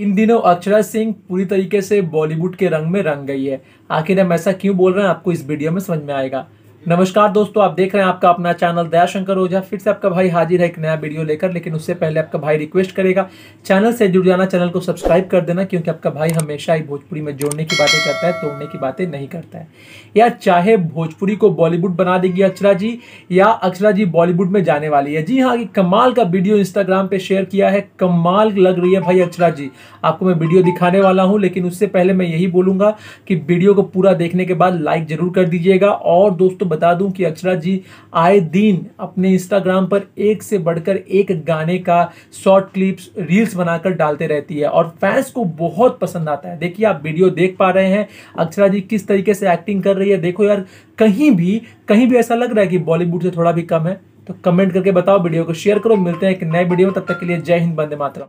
इन दिनों अक्षरा सिंह पूरी तरीके से बॉलीवुड के रंग में रंग गई है आखिर हम ऐसा क्यों बोल रहे हैं आपको इस वीडियो में समझ में आएगा नमस्कार दोस्तों आप देख रहे हैं आपका अपना चैनल दयाशंकर ओझा फिर से आपका भाई हाजिर है एक नया वीडियो लेकर लेकिन उससे पहले आपका भाई रिक्वेस्ट करेगा चैनल से जुड़ जाना चैनल को सब्सक्राइब कर देना क्योंकि आपका भाई हमेशा ही भोजपुरी में जोड़ने की बातें करता है तोड़ने की बातें नहीं करता है या चाहे भोजपुरी को बॉलीवुड बना देगी अक्षरा जी या अक्षरा जी बॉलीवुड में जाने वाली है जी हाँ कमाल का वीडियो इंस्टाग्राम पर शेयर किया है कमाल लग रही है भाई अक्षरा जी आपको मैं वीडियो दिखाने वाला हूँ लेकिन उससे पहले मैं यही बोलूँगा कि वीडियो को पूरा देखने के बाद लाइक जरूर कर दीजिएगा और दोस्तों बता दूं कि अक्षरा जी आए दिन अपने इंस्टाग्राम पर एक से बढ़कर एक गाने का शॉर्ट क्लिप्स रील्स बनाकर डालते रहती है और फैंस को बहुत पसंद आता है देखिए आप वीडियो देख पा रहे हैं अक्षरा जी किस तरीके से एक्टिंग कर रही है देखो यार कहीं भी कहीं भी ऐसा लग रहा है कि बॉलीवुड से थोड़ा भी कम है तो कमेंट करके बताओ वीडियो को शेयर करो मिलते हैं एक नए वीडियो में तब तक के लिए जय हिंद बंदे मातरम